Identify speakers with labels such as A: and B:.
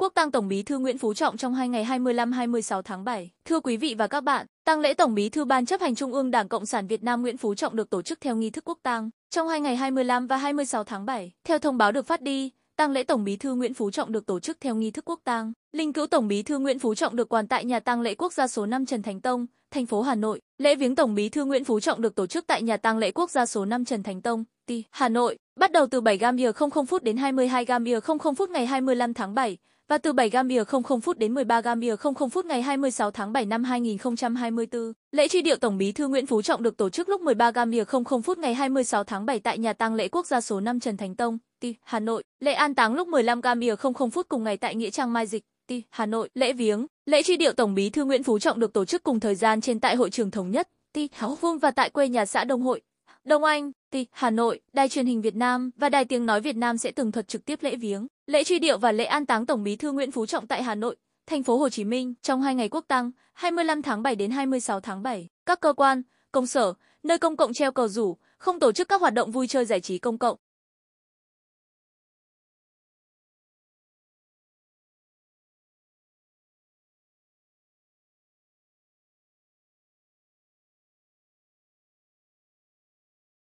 A: Quốc tang Tổng Bí thư Nguyễn Phú Trọng trong hai ngày 25-26 tháng 7. Thưa quý vị và các bạn, tang lễ Tổng Bí thư Ban chấp hành Trung ương Đảng Cộng sản Việt Nam Nguyễn Phú Trọng được tổ chức theo nghi thức quốc tang trong hai ngày 25 và 26 tháng 7. Theo thông báo được phát đi, tang lễ Tổng Bí thư Nguyễn Phú Trọng được tổ chức theo nghi thức quốc tang. Linh cữu Tổng Bí thư Nguyễn Phú Trọng được quan tại nhà tang lễ quốc gia số 5 Trần Thánh Tông, thành phố Hà Nội, lễ viếng Tổng Bí thư Nguyễn Phú Trọng được tổ chức tại nhà tang lễ quốc gia số 5 Trần Thánh Tông, Ti, Hà Nội, bắt đầu từ 7 gam giờ 00 phút đến 22 gam giờ 00 phút ngày 25 tháng 7 và từ 7 gam giờ 00 phút đến 13 gam giờ 00 phút ngày 26 tháng 7 năm 2024. Lễ truy điệu Tổng Bí thư Nguyễn Phú Trọng được tổ chức lúc 13 gam giờ 00 phút ngày 26 tháng 7 tại nhà tang lễ quốc gia số 5 Trần Thánh Tông, Ti, Hà Nội. Lễ an táng lúc 15 gam giờ 00 phút cùng ngày tại nghĩa trang Mai Dịch. City, Hà Nội, lễ viếng. Lễ truy điệu Tổng bí thư Nguyễn Phú Trọng được tổ chức cùng thời gian trên tại hội trường thống nhất, Ti, Háo Vương và tại quê nhà xã Đông Hội, Đông Anh, Ti, Hà Nội, Đài truyền hình Việt Nam và Đài tiếng nói Việt Nam sẽ tường thuật trực tiếp lễ viếng, lễ truy điệu và lễ an táng Tổng bí thư Nguyễn Phú Trọng tại Hà Nội, thành phố Hồ Chí Minh trong hai ngày quốc tang 25 tháng 7 đến 26 tháng 7. Các cơ quan, công sở, nơi công cộng treo cờ rủ, không tổ chức các hoạt động vui chơi giải trí công cộng.